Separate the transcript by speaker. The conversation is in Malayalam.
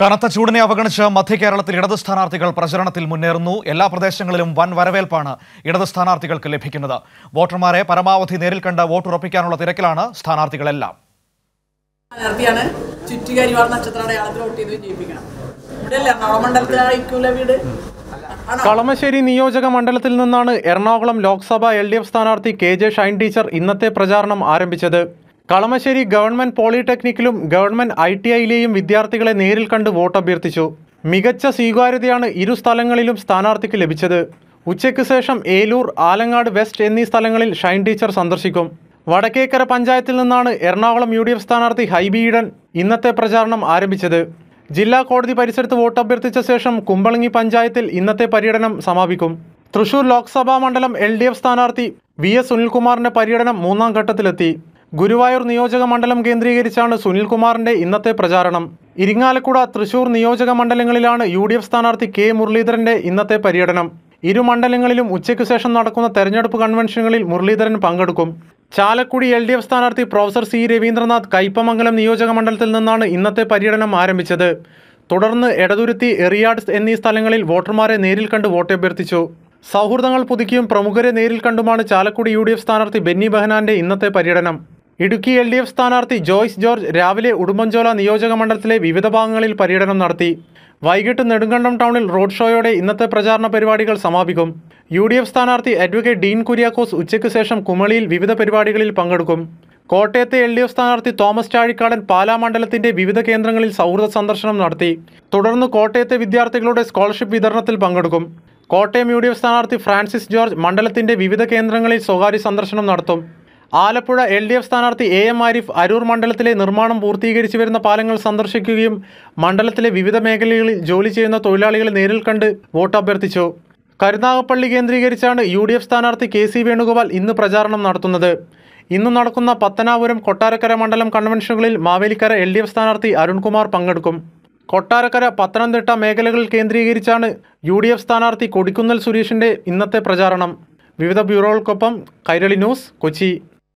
Speaker 1: കനത്ത ചൂടിനെ അവഗണിച്ച് മധ്യകേരളത്തിൽ ഇടത് സ്ഥാനാർത്ഥികൾ പ്രചരണത്തിൽ മുന്നേറുന്നു എല്ലാ പ്രദേശങ്ങളിലും വൻ വരവേൽപ്പാണ് ഇടത് സ്ഥാനാർത്ഥികൾക്ക് ലഭിക്കുന്നത് വോട്ടർമാരെ പരമാവധി നേരിൽ കണ്ട് വോട്ടുറപ്പിക്കാനുള്ള തിരക്കിലാണ് സ്ഥാനാർത്ഥികളെല്ലാം കളമശ്ശേരി നിയോജക മണ്ഡലത്തിൽ നിന്നാണ് Ernakulam Lok Sabha L D F സ്ഥാനാർത്ഥി കെ ജെ ഷൈൻ ടീച്ചർ ഇന്നത്തെ പ്രചാരണം ആരംഭിച്ചത് കളമശ്ശേരി ഗവൺമെന്റ് പോളിടെക്നിക്കിലും ഗവൺമെന്റ് ഐ ടി ഐയിലെയും വിദ്യാർത്ഥികളെ നേരിൽ കണ്ട് വോട്ടഭ്യർത്ഥിച്ചു മികച്ച സ്വീകാര്യതയാണ് ഇരു സ്ഥലങ്ങളിലും സ്ഥാനാർത്ഥിക്ക് ലഭിച്ചത് ഉച്ചയ്ക്ക് ശേഷം ഏലൂർ ആലങ്ങാട് വെസ്റ്റ് എന്നീ സ്ഥലങ്ങളിൽ ഷൈൻ ടീച്ചർ സന്ദർശിക്കും വടക്കേക്കര പഞ്ചായത്തിൽ നിന്നാണ് എറണാകുളം യു ഡി എഫ് സ്ഥാനാർത്ഥി ഹൈബി ഈഡൻ ഇന്നത്തെ പ്രചാരണം ആരംഭിച്ചത് ജില്ലാ കോടതി പരിസരത്ത് വോട്ടഭ്യർത്ഥിച്ച ശേഷം കുമ്പളങ്ങി പഞ്ചായത്തിൽ ഇന്നത്തെ പര്യടനം സമാപിക്കും തൃശൂർ ലോക്സഭാ മണ്ഡലം എൽ ഡി എഫ് സ്ഥാനാർത്ഥി വി എസ് സുനിൽകുമാറിന്റെ പര്യടനം മൂന്നാം ഘട്ടത്തിലെത്തി ഗുരുവായൂർ നിയോജക മണ്ഡലം കേന്ദ്രീകരിച്ചാണ് സുനിൽകുമാറിന്റെ ഇന്നത്തെ പ്രചാരണം ഇരിങ്ങാലക്കുട തൃശൂർ നിയോജക മണ്ഡലങ്ങളിലാണ് യു ഡി എഫ് സ്ഥാനാർത്ഥി കെ മുരളീധരന്റെ ഇന്നത്തെ പര്യടനം ഇരു മണ്ഡലങ്ങളിലും ഉച്ചയ്ക്ക് ശേഷം നടക്കുന്ന തെരഞ്ഞെടുപ്പ് കൺവെൻഷനുകളിൽ മുരളീധരൻ പങ്കെടുക്കും ചാലക്കുടി എൽ ഡി എഫ് സ്ഥാനാർത്ഥി പ്രൊഫസർ സി രവീന്ദ്രനാഥ് കയ്പമംഗലം നിയോജക മണ്ഡലത്തിൽ നിന്നാണ് ഇന്നത്തെ പര്യടനം ആരംഭിച്ചത് തുടർന്ന് എടതുരുത്തി എറിയാട് എന്നീ സ്ഥലങ്ങളിൽ വോട്ടർമാരെ നേരിൽ കണ്ട് വോട്ട് അഭ്യർത്ഥിച്ചു സൗഹൃദങ്ങൾ പുതുക്കിയും പ്രമുഖരെ നേരിൽ കണ്ടുമാണ് ചാലക്കുടി യു ഡി എഫ് സ്ഥാനാർത്ഥി ബെന്നി ബെഹനാന്റെ ഇന്നത്തെ പര്യടനം ഇടുക്കി എൽ ഡി എഫ് സ്ഥാനാർത്ഥി ജോയ്സ് ജോർജ് രാവിലെ ഉടുമ്പൻചോല നിയോജക മണ്ഡലത്തിലെ വിവിധ ഭാഗങ്ങളിൽ പര്യടനം നടത്തി വൈകിട്ട് നെടുങ്കണ്ടം ടൗണിൽ റോഡ് ഷോയോടെ ഇന്നത്തെ പ്രചാരണ പരിപാടികൾ സമാപിക്കും യു ഡി എഫ് സ്ഥാനാർത്ഥി അഡ്വക്കേറ്റ് ഡീൻ കുര്യാക്കോസ് ഉച്ചയ്ക്ക് ശേഷം കുമളിയിൽ വിവിധ പരിപാടികളിൽ പങ്കെടുക്കും കോട്ടയത്തെ എൽ ഡി എഫ് സ്ഥാനാർത്ഥി തോമസ് ചാഴിക്കാടൻ പാലാ മണ്ഡലത്തിന്റെ വിവിധ കേന്ദ്രങ്ങളിൽ സൗഹൃദ സന്ദർശനം നടത്തി തുടർന്ന് കോട്ടയത്തെ വിദ്യാർത്ഥികളുടെ സ്കോളർഷിപ്പ് വിതരണത്തിൽ പങ്കെടുക്കും കോട്ടയം യു ഡി എഫ് സ്ഥാനാർത്ഥി ഫ്രാൻസിസ് ജോർജ് മണ്ഡലത്തിന്റെ വിവിധ കേന്ദ്രങ്ങളിൽ സ്വകാര്യ സന്ദർശനം നടത്തും ആലപ്പുഴ എൽ ഡി എഫ് സ്ഥാനാർത്ഥി എ എം ആരിഫ് അരൂർ മണ്ഡലത്തിലെ നിർമ്മാണം പൂർത്തീകരിച്ചു വരുന്ന പാലങ്ങൾ സന്ദർശിക്കുകയും മണ്ഡലത്തിലെ വിവിധ മേഖലകളിൽ ജോലി ചെയ്യുന്ന തൊഴിലാളികളെ നേരിൽ കണ്ട് വോട്ട് അഭ്യർത്ഥിച്ചു കരുനാഗപ്പള്ളി കേന്ദ്രീകരിച്ചാണ് യു ഡി എഫ് സ്ഥാനാർത്ഥി കെ സി വേണുഗോപാൽ ഇന്ന് പ്രചാരണം നടത്തുന്നത് ഇന്ന് നടക്കുന്ന പത്തനാപുരം കൊട്ടാരക്കര മണ്ഡലം കൺവെൻഷനുകളിൽ മാവേലിക്കര എൽ ഡി എഫ് സ്ഥാനാർത്ഥി അരുൺകുമാർ പങ്കെടുക്കും കൊട്ടാരക്കര പത്തനംതിട്ട മേഖലകളിൽ കേന്ദ്രീകരിച്ചാണ് യു ഡി എഫ് സ്ഥാനാർത്ഥി കൊടിക്കുന്നൽ സുരേഷിൻ്റെ ഇന്നത്തെ പ്രചാരണം വിവിധ ബ്യൂറോകൾക്കൊപ്പം കൈരളി ന്യൂസ് കൊച്ചി